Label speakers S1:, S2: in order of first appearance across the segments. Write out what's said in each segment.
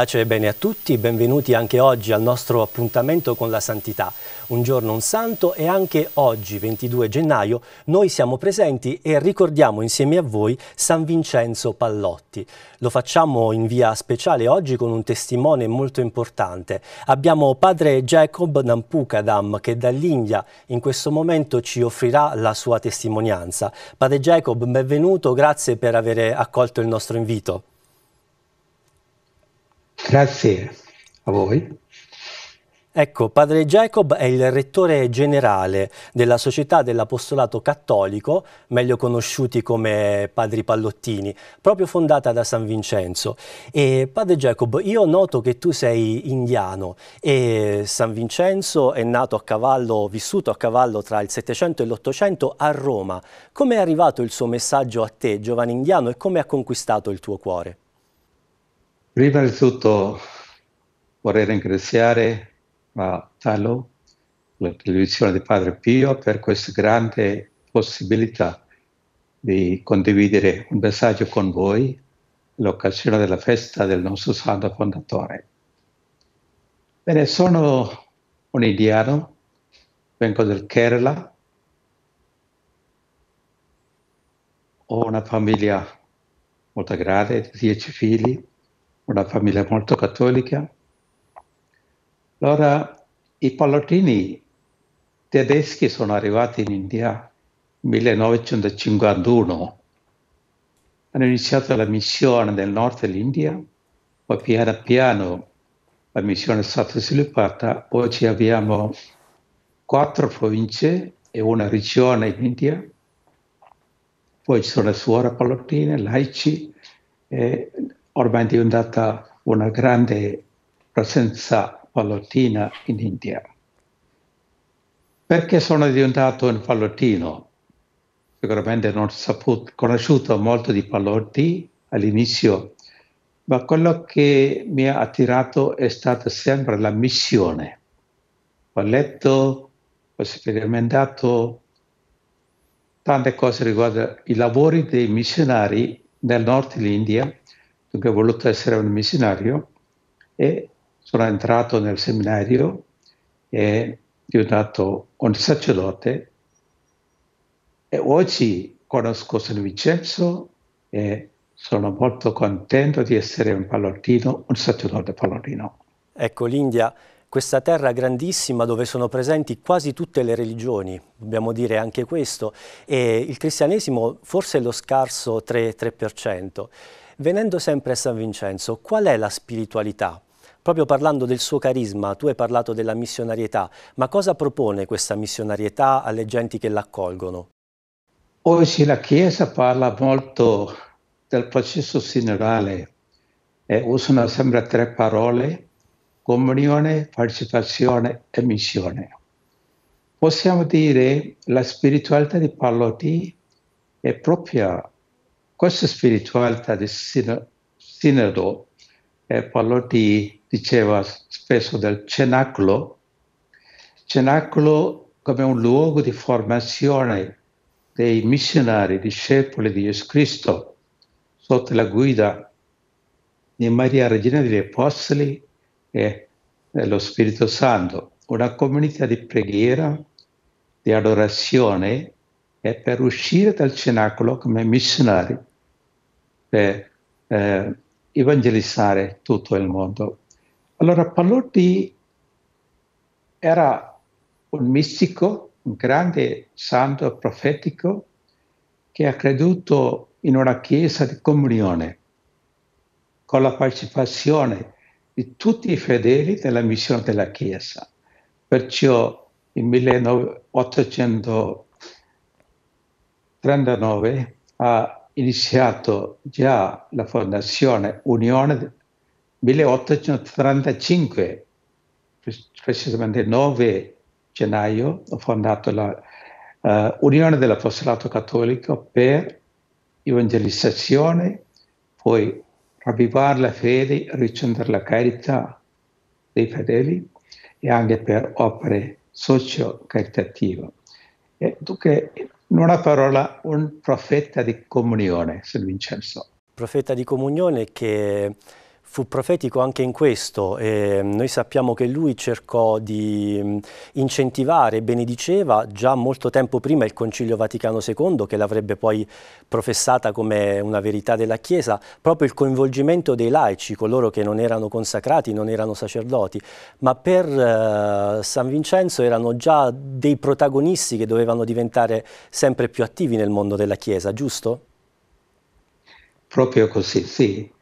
S1: Pace e bene a tutti, benvenuti anche oggi al nostro appuntamento con la santità. Un giorno un santo e anche oggi, 22 gennaio, noi siamo presenti e ricordiamo insieme a voi San Vincenzo Pallotti. Lo facciamo in via speciale oggi con un testimone molto importante. Abbiamo padre Jacob Nampukadam che dall'India in questo momento ci offrirà la sua testimonianza. Padre Jacob, benvenuto, grazie per aver accolto il nostro invito. Grazie a voi. Ecco, padre Jacob è il rettore generale della Società dell'Apostolato Cattolico, meglio conosciuti come Padri Pallottini, proprio fondata da San Vincenzo. E padre Jacob, io noto che tu sei indiano e San Vincenzo è nato a cavallo, vissuto a cavallo tra il 700 e l'800 a Roma. Come è arrivato il suo messaggio a te, giovane indiano, e come ha conquistato il tuo cuore?
S2: Prima di tutto vorrei ringraziare a Talo, la televisione di Padre Pio, per questa grande possibilità di condividere un messaggio con voi l'occasione della festa del nostro Santo Fondatore. Bene, sono un indiano, vengo dal Kerala, ho una famiglia molto grande, 10 figli, una famiglia molto cattolica. Allora i pallottini tedeschi sono arrivati in India nel 1951, hanno iniziato la missione nel nord dell'India, poi piano piano la missione è stata sviluppata, oggi abbiamo quattro province e una regione in India, poi ci sono le suore pallottine, laici, eh, ormai diventata una grande presenza pallottina in India. Perché sono diventato un pallottino? Sicuramente non ho conosciuto molto di pallotti all'inizio, ma quello che mi ha attirato è stata sempre la missione. Ho letto, ho sperimentato tante cose riguardo i lavori dei missionari nel nord dell'India dunque ho voluto essere un missionario e sono entrato nel seminario e diventato un sacerdote e oggi conosco San Vincenzo
S1: e sono molto contento di essere un pallottino, un sacerdote pallottino. Ecco l'India, questa terra grandissima dove sono presenti quasi tutte le religioni, dobbiamo dire anche questo, e il cristianesimo forse è lo scarso 3%. 3%. Venendo sempre a San Vincenzo, qual è la spiritualità? Proprio parlando del suo carisma, tu hai parlato della missionarietà, ma cosa propone questa missionarietà alle genti che l'accolgono?
S2: Oggi la Chiesa parla molto del processo sinodale e eh, usano sempre tre parole, comunione, partecipazione e missione. Possiamo dire che la spiritualità di Pallotti è propria questa spiritualità di Sinodo, eh, Paolo diceva spesso del cenacolo, cenacolo come un luogo di formazione dei missionari, discepoli di Gesù Cristo, sotto la guida di Maria Regina degli Apostoli e dello eh, Spirito Santo, una comunità di preghiera, di adorazione e eh, per uscire dal cenacolo come missionari per eh, evangelizzare tutto il mondo. Allora Pallotti era un mistico, un grande santo profetico che ha creduto in una chiesa di comunione con la partecipazione di tutti i fedeli della missione della chiesa. Perciò in 1839 ha iniziato già la fondazione Unione 1835, precisamente il 9 gennaio, ho fondato la uh, Unione dell'Apostolato Cattolico per evangelizzazione, poi ravvivare la fede, ricevere la carità dei fedeli e anche per opere socio-caritative. E dunque in una parola, un profeta di comunione, San Vincenzo.
S1: Profeta di comunione che fu profetico anche in questo. Eh, noi sappiamo che lui cercò di mm, incentivare, benediceva già molto tempo prima il Concilio Vaticano II, che l'avrebbe poi professata come una verità della Chiesa, proprio il coinvolgimento dei laici, coloro che non erano consacrati, non erano sacerdoti, ma per eh, San Vincenzo erano già dei protagonisti che dovevano diventare sempre più attivi nel mondo della Chiesa, giusto?
S2: Proprio così, sì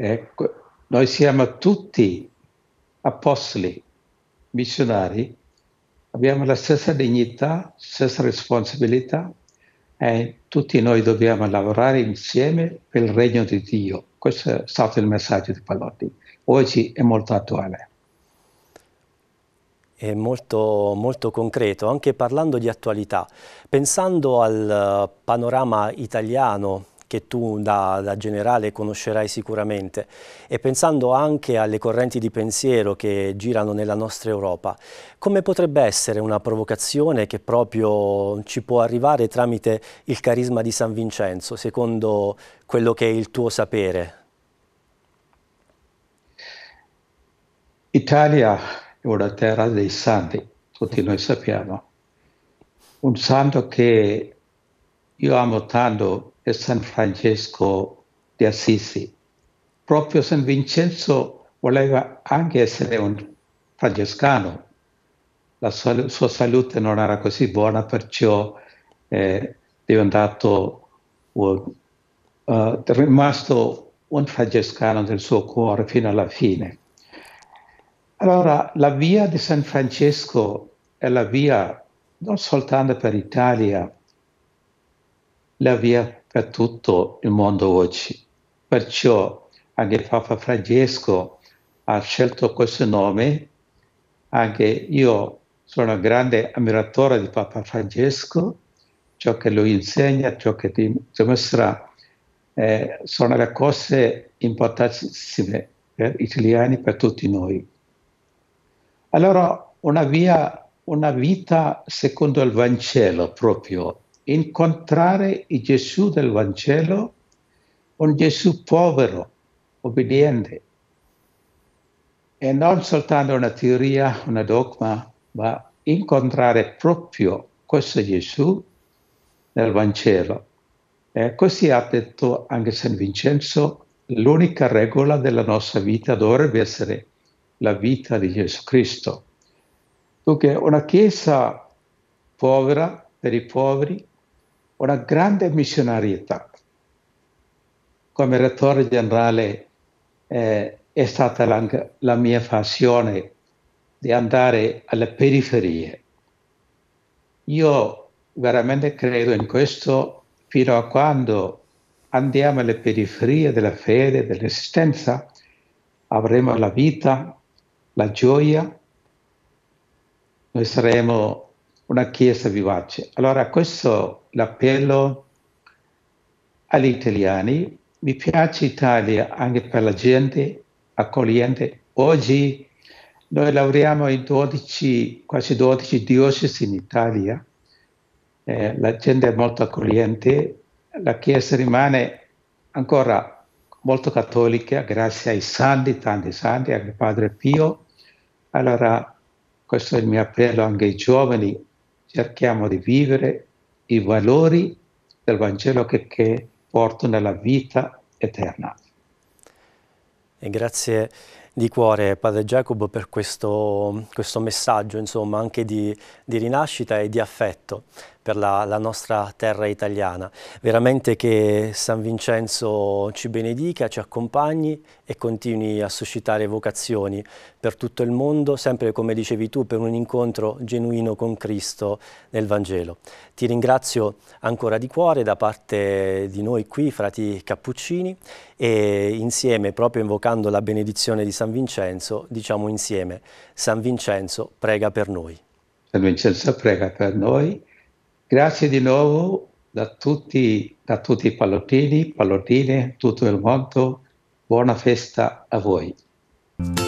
S2: eh,
S1: noi siamo tutti
S2: apostoli, missionari, abbiamo la stessa dignità, stessa responsabilità e tutti noi dobbiamo lavorare insieme per il regno di Dio. Questo è stato il messaggio di Pallotti. Oggi è molto attuale.
S1: È molto, molto concreto, anche parlando di attualità, pensando al eh, panorama italiano che tu da, da generale conoscerai sicuramente e pensando anche alle correnti di pensiero che girano nella nostra Europa, come potrebbe essere una provocazione che proprio ci può arrivare tramite il carisma di San Vincenzo, secondo quello che è il tuo sapere?
S2: Italia è una terra dei santi, tutti noi sappiamo. Un santo che io amo tanto e San Francesco di Assisi. Proprio San Vincenzo voleva anche essere un francescano, la sua, sua salute non era così buona, perciò eh, è diventato un, uh, è rimasto un francescano nel suo cuore fino alla fine. Allora, la via di San Francesco è la via non soltanto per l'Italia, la via per tutto il mondo oggi. Perciò anche Papa Francesco ha scelto questo nome, anche io sono un grande ammiratore di Papa Francesco, ciò che lui insegna, ciò che dimostra eh, sono le cose importantissime per gli italiani, per tutti noi. Allora, una, via, una vita secondo il Vangelo proprio, incontrare il Gesù del Vangelo, un Gesù povero, obbediente. E non soltanto una teoria, una dogma, ma incontrare proprio questo Gesù nel Vangelo. E così ha detto anche San Vincenzo, l'unica regola della nostra vita dovrebbe essere la vita di Gesù Cristo. Dunque una Chiesa povera per i poveri, una grande missionarietà. Come rettore generale eh, è stata la, la mia passione di andare alle periferie. Io veramente credo in questo fino a quando andiamo alle periferie della fede, dell'esistenza, avremo la vita, la gioia, noi saremo una chiesa vivace. Allora questo l'appello agli italiani, mi piace Italia anche per la gente accogliente. Oggi noi lavoriamo in 12, quasi 12 diocesi in Italia, eh, la gente è molto accogliente, la Chiesa rimane ancora molto cattolica grazie ai santi, tanti santi, anche Padre Pio. Allora questo è il mio appello anche ai giovani, cerchiamo di vivere i valori del Vangelo che, che portano alla vita eterna.
S1: E grazie di cuore Padre Giacomo per questo, questo messaggio, insomma, anche di, di rinascita e di affetto per la, la nostra terra italiana. Veramente che San Vincenzo ci benedica, ci accompagni e continui a suscitare vocazioni per tutto il mondo, sempre come dicevi tu, per un incontro genuino con Cristo nel Vangelo. Ti ringrazio ancora di cuore da parte di noi qui, frati Cappuccini, e insieme, proprio invocando la benedizione di San Vincenzo, diciamo insieme, San Vincenzo prega per noi.
S2: San Vincenzo prega per noi Grazie di nuovo da tutti, da tutti i pallottini, pallottine, tutto il mondo. Buona festa a voi.